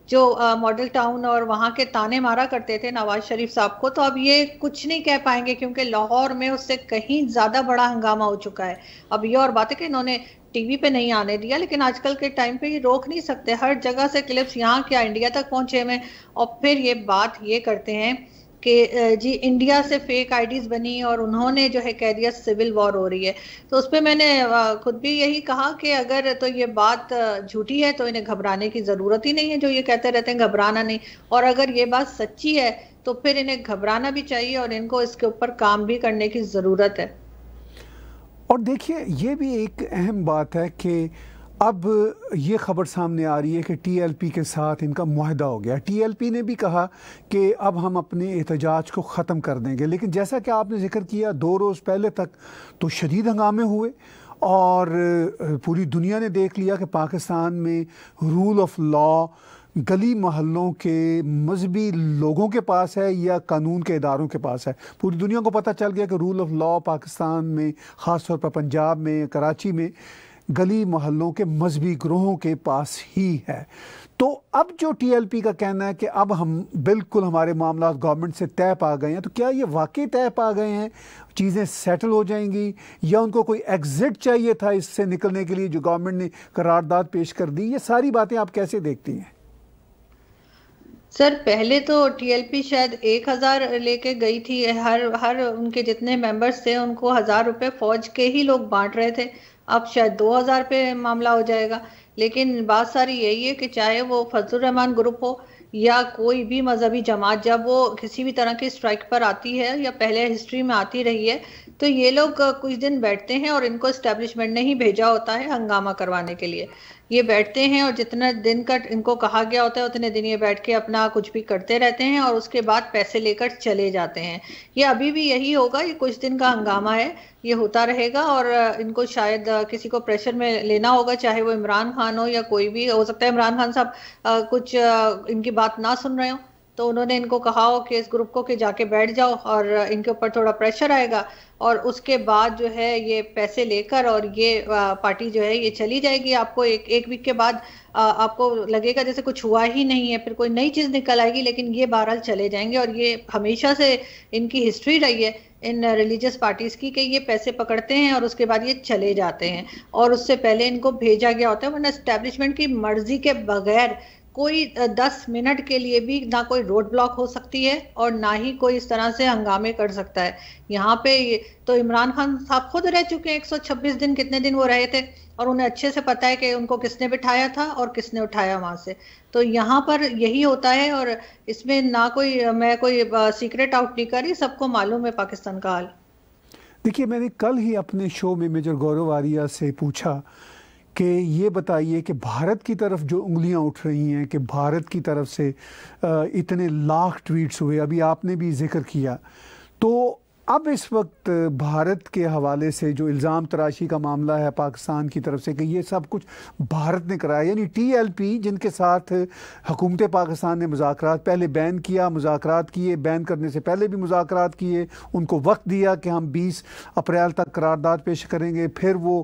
जो मॉडल टाउन और वहाँ के ताने मारा करते थे नवाज शरीफ साहब को तो अब ये कुछ नहीं कह पाएंगे क्योंकि लाहौर में उससे कहीं ज़्यादा बड़ा हंगामा हो चुका है अब ये और बात है कि इन्होंने टीवी पे नहीं आने दिया लेकिन आजकल के टाइम पे ये रोक नहीं सकते हर जगह से क्लिप्स यहाँ क्या इंडिया तक पहुंचे हुए और फिर ये बात ये करते हैं कि जी इंडिया से फेक आईडीज बनी और उन्होंने जो है कह दिया सिविल वॉर हो रही है तो उस पर मैंने खुद भी यही कहा कि अगर तो ये बात झूठी है तो इन्हें घबराने की ज़रूरत ही नहीं है जो ये कहते रहते हैं घबराना नहीं और अगर ये बात सच्ची है तो फिर इन्हें घबराना भी चाहिए और इनको इसके ऊपर काम भी करने की ज़रूरत है और देखिए ये भी एक अहम बात है कि अब ये खबर सामने आ रही है कि टीएलपी के साथ इनका माहदा हो गया टीएलपी ने भी कहा कि अब हम अपने एहतजाज को ख़त्म कर देंगे लेकिन जैसा कि आपने जिक्र किया दो रोज़ पहले तक तो शदीद हंगामे हुए और पूरी दुनिया ने देख लिया कि पाकिस्तान में रूल ऑफ लॉ गली महलों के मजहबी लोगों के पास है या कानून के इदारों के पास है पूरी दुनिया को पता चल गया कि रूल ऑफ लॉ पाकिस्तान में ख़ास तौर पर पंजाब में कराची में गली महलों के मजहबी ग्रोहों के पास ही है तो अब जो टीएलपी का कहना है कि अब हम बिल्कुल हमारे मामला गवर्नमेंट से तय पा गए हैं तो क्या ये वाकई तय पा गए हैं चीज़ें सेटल हो जाएंगी या उनको कोई एग्ज़िट चाहिए था इससे निकलने के लिए जो गवर्नमेंट ने करारदाद पेश कर दी ये सारी बातें आप कैसे देखती हैं सर पहले तो टीएलपी शायद एक हजार लेके गई थी हर हर उनके जितने मेंबर्स थे उनको हजार रुपए फौज के ही लोग बांट रहे थे अब शायद दो हजार पे मामला हो जाएगा लेकिन बात सारी यही है कि चाहे वो फजल रहमान ग्रुप हो या कोई भी मजहबी जमात जब वो किसी भी तरह की स्ट्राइक पर आती है या पहले हिस्ट्री में आती रही है तो ये लोग कुछ दिन बैठते हैं और इनको इस्टेब्लिशमेंट ने ही भेजा होता है हंगामा करवाने के लिए ये बैठते हैं और जितना दिन का इनको कहा गया होता है उतने दिन ये बैठ के अपना कुछ भी करते रहते हैं और उसके बाद पैसे लेकर चले जाते हैं ये अभी भी यही होगा ये कुछ दिन का हंगामा है ये होता रहेगा और इनको शायद किसी को प्रेशर में लेना होगा चाहे वो इमरान खान हो या कोई भी हो सकता है इमरान खान साहब कुछ इनकी बात ना सुन रहे हो तो उन्होंने इनको कहा हो कि इस ग्रुप को कि जाके बैठ जाओ और इनके ऊपर थोड़ा प्रेशर आएगा और उसके बाद जो है ये पैसे लेकर और ये पार्टी जो है ये चली जाएगी आपको एक एक वीक के बाद आपको लगेगा जैसे कुछ हुआ ही नहीं है फिर कोई नई चीज़ निकल आएगी लेकिन ये बहरहाल चले जाएंगे और ये हमेशा से इनकी हिस्ट्री रही है इन रिलीजियस पार्टीज की कि ये पैसे पकड़ते हैं और उसके बाद ये चले जाते हैं और उससे पहले इनको भेजा गया होता है वरना एस्टेब्लिशमेंट की मर्जी के बगैर कोई दस मिनट के लिए भी ना कोई रोड ब्लॉक हो सकती है और ना ही कोई इस तरह से हंगामे कर सकता है यहाँ पे तो इमरान खान साहब खुद रह चुके हैं 126 दिन कितने दिन वो रहे थे और उन्हें अच्छे से पता है कि उनको किसने बिठाया था और किसने उठाया वहां से तो यहाँ पर यही होता है और इसमें ना कोई मैं कोई सीक्रेट आउट नहीं करी सबको मालूम है पाकिस्तान का हाल देखिए मैंने कल ही अपने शो में मेजर गौरव आर्या से पूछा कि ये बताइए कि भारत की तरफ जो उंगलियां उठ रही हैं कि भारत की तरफ से इतने लाख ट्वीट्स हुए अभी आपने भी जिक्र किया तो अब इस वक्त भारत के हवाले से जो इल्ज़ाम तराशी का मामला है पाकिस्तान की तरफ से कि ये सब कुछ भारत ने कराया यानी टी एल पी जिनके साथ हुकूमत पाकिस्तान ने मुजाकर पहले बैन किया मुजात किए बैन करने से पहले भी मुजात किए उनको वक्त दिया कि हम बीस अप्रैल तक करारदाद पेश करेंगे फिर वो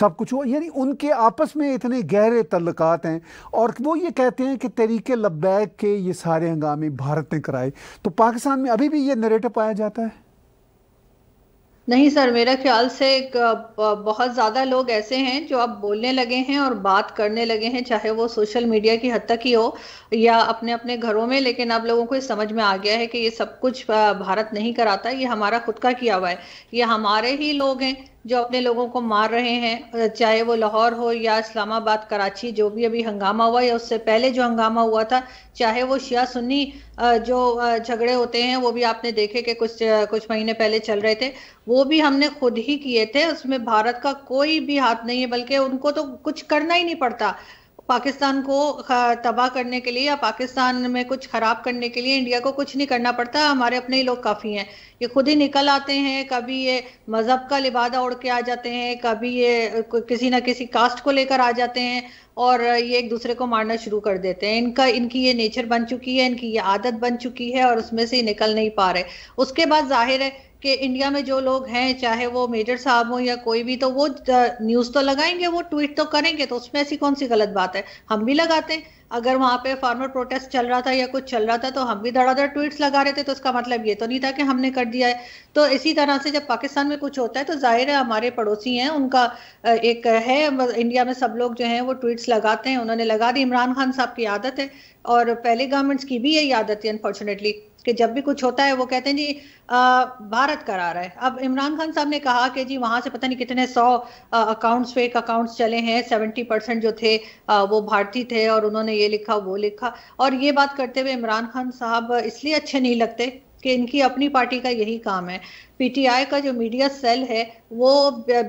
सब कुछ हुआ यानी उनके आपस में इतने गहरे तल्लक हैं और वो ये कहते हैं कि तरीके लब्बैक के ये सारे हंगामे भारत ने कराए तो पाकिस्तान में अभी भी ये नरेटिव पाया जाता है नहीं सर मेरे ख्याल से एक बहुत ज़्यादा लोग ऐसे हैं जो अब बोलने लगे हैं और बात करने लगे हैं चाहे वो सोशल मीडिया की हद तक ही हो या अपने अपने घरों में लेकिन अब लोगों को समझ में आ गया है कि ये सब कुछ भारत नहीं कराता ये हमारा खुद का किया हुआ है ये हमारे ही लोग हैं जो अपने लोगों को मार रहे हैं चाहे वो लाहौर हो या इस्लामाबाद कराची जो भी अभी हंगामा हुआ या उससे पहले जो हंगामा हुआ था चाहे वो शिया सुन्नी जो झगड़े होते हैं वो भी आपने देखे कि कुछ कुछ महीने पहले चल रहे थे वो भी हमने खुद ही किए थे उसमें भारत का कोई भी हाथ नहीं है बल्कि उनको तो कुछ करना ही नहीं पड़ता पाकिस्तान को तबाह करने के लिए या पाकिस्तान में कुछ खराब करने के लिए इंडिया को कुछ नहीं करना पड़ता हमारे अपने ही लोग काफ़ी हैं ये खुद ही निकल आते हैं कभी ये मज़हब का लिबादा उड़ के आ जाते हैं कभी ये किसी ना किसी कास्ट को लेकर आ जाते हैं और ये एक दूसरे को मारना शुरू कर देते हैं इनका इनकी ये नेचर बन चुकी है इनकी ये आदत बन चुकी है और उसमें से निकल नहीं पा रहे उसके बाद जाहिर है कि इंडिया में जो लोग हैं चाहे वो मेजर साहब हो या कोई भी तो वो न्यूज़ तो लगाएंगे वो ट्वीट तो करेंगे तो उसमें ऐसी कौन सी गलत बात है हम भी लगाते हैं अगर वहाँ पे फार्मर प्रोटेस्ट चल रहा था या कुछ चल रहा था तो हम भी धड़ाधड़ ट्वीट्स लगा रहे थे तो उसका मतलब ये तो नहीं था कि हमने कर दिया है तो इसी तरह से जब पाकिस्तान में कुछ होता है तो जाहिर है हमारे पड़ोसी हैं उनका एक है इंडिया में सब लोग जो हैं वो ट्वीट्स लगाते हैं उन्होंने लगा दी इमरान खान साहब की आदत है और पहले गवर्नमेंट्स की भी यही आदत है अनफॉर्चुनेटली कि जब भी कुछ होता है वो कहते हैं जी आ, भारत करा रहा है अब इमरान खान साहब ने कहा कि जी वहां से पता नहीं कितने सौ अकाउंट्स फेक अकाउंट्स चले हैं सेवेंटी परसेंट जो थे आ, वो भारतीय थे और उन्होंने ये लिखा वो लिखा और ये बात करते हुए इमरान खान साहब इसलिए अच्छे नहीं लगते कि इनकी अपनी पार्टी का यही काम है पीटीआई का जो मीडिया सेल है वो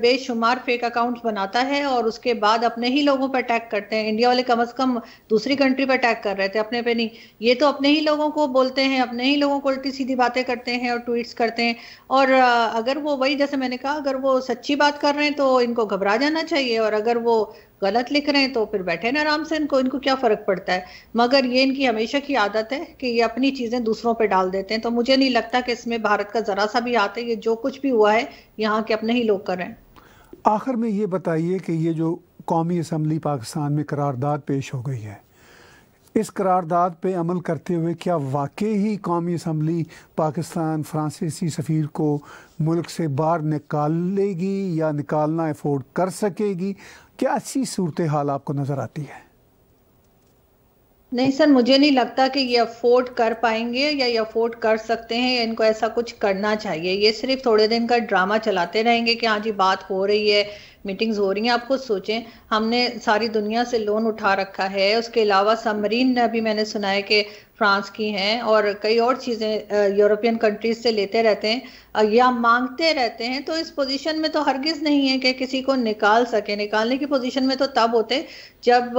बेशुमार फेक अकाउंट्स बनाता है और उसके बाद अपने ही लोगों पर अटैक करते हैं इंडिया वाले कम से कम दूसरी कंट्री पर अटैक कर रहे थे अपने पे नहीं ये तो अपने ही लोगों को बोलते हैं अपने ही लोगों को उल्टी सीधी बातें करते हैं और ट्वीट्स करते हैं और अगर वो वही जैसे मैंने कहा अगर वो सच्ची बात कर रहे हैं तो इनको घबरा जाना चाहिए और अगर वो गलत लिख रहे हैं तो फिर बैठे ना आराम से इनको इनको क्या फर्क पड़ता है मगर ये इनकी हमेशा की आदत है कि ये अपनी चीजें दूसरों पर डाल देते हैं तो मुझे नहीं लगता कि इसमें भारत का जरा सा भी हाथ बात कि जो कुछ भी हुआ है यहाँ के अपने ही लोग कर रहे हैं आखिर में ये बताइए कि ये जो कौमी असम्बली पाकिस्तान में करारदाद पेश हो गई है इस करारदाद पे अमल करते हुए क्या वाकई ही कौमी असम्बली पाकिस्तान फ्रांसीसी सफ़ीर को मुल्क से बाहर निकालेगी या निकालना अफोर्ड कर सकेगी क्या अच्छी सूरत हाल आपको नज़र आती है नहीं सर मुझे नहीं लगता कि ये अफोर्ड कर पाएंगे या ये अफोर्ड कर सकते हैं या इनको ऐसा कुछ करना चाहिए ये सिर्फ थोड़े दिन का ड्रामा चलाते रहेंगे कि हाँ जी बात हो रही है मीटिंग्स हो रही हैं आप खुद सोचें हमने सारी दुनिया से लोन उठा रखा है उसके अलावा समरीन ने भी मैंने सुना है कि फ्रांस की हैं और कई और चीज़ें यूरोपियन कंट्रीज से लेते रहते हैं या मांगते रहते हैं तो इस पोजीशन में तो हरगिज़ नहीं है कि किसी को निकाल सके निकालने की पोजीशन में तो तब होते जब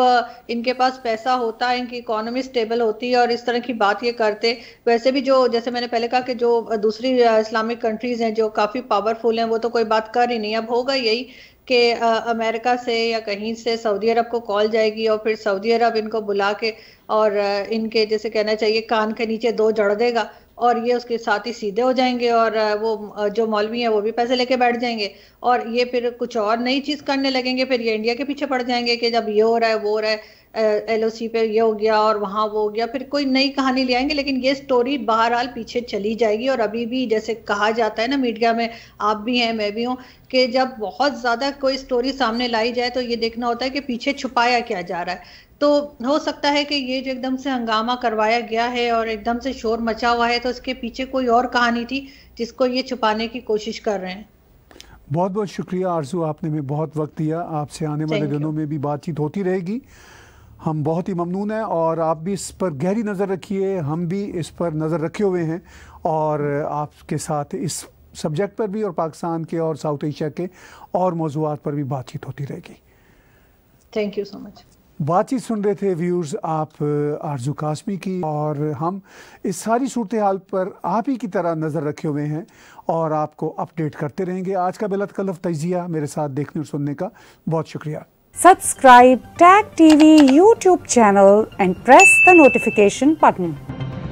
इनके पास पैसा होता इनकी इकोनॉमी स्टेबल होती और इस तरह की बात ये करते वैसे भी जो जैसे मैंने पहले कहा कि जो दूसरी इस्लामिक कंट्रीज़ हैं जो काफ़ी पावरफुल हैं वो तो कोई बात कर ही नहीं अब होगा यही के अमेरिका से या कहीं से सऊदी अरब को कॉल जाएगी और फिर सऊदी अरब इनको बुला के और इनके जैसे कहना चाहिए कान के नीचे दो जड़ देगा और ये उसके साथ ही सीधे हो जाएंगे और वो जो मौलवी है वो भी पैसे लेके बैठ जाएंगे और ये फिर कुछ और नई चीज़ करने लगेंगे फिर ये इंडिया के पीछे पड़ जाएंगे कि जब ये हो रहा है वो हो रहा है एल पे ये हो गया और वहाँ वो हो गया फिर कोई नई कहानी ले आएंगे लेकिन ये स्टोरी बहरहाल पीछे चली जाएगी और अभी भी जैसे कहा जाता है ना मीडिया में आप भी हैं मैं भी हूँ कि जब बहुत ज़्यादा कोई स्टोरी सामने लाई जाए तो ये देखना होता है कि पीछे छुपाया क्या जा रहा है तो हो सकता है कि ये जो एकदम से हंगामा करवाया गया है और एकदम से शोर मचा हुआ है तो इसके पीछे कोई और कहानी थी जिसको ये छुपाने की कोशिश कर रहे हैं बहुत बहुत शुक्रिया आरजू आपने में बहुत वक्त दिया आपसे आने वाले दिनों में भी बातचीत होती रहेगी हम बहुत ही ममनून हैं और आप भी इस पर गहरी नज़र रखिए हम भी इस पर नज़र रखे हुए हैं और आपके साथ इस सब्जेक्ट पर भी और पाकिस्तान के और साउथ एशिया के और मौजूद पर भी बातचीत होती रहेगी थैंक यू सो मच बातचीत सुन रहे थे व्यूर्स आप आरजू काश्मी की और हम इस सारी सूरत हाल पर आप ही की तरह नज़र रखे हुए हैं और आपको अपडेट करते रहेंगे आज का बेलत कलफ तजिया मेरे साथ देखने और सुनने का बहुत शुक्रिया subscribe tag TV YouTube channel and press the notification button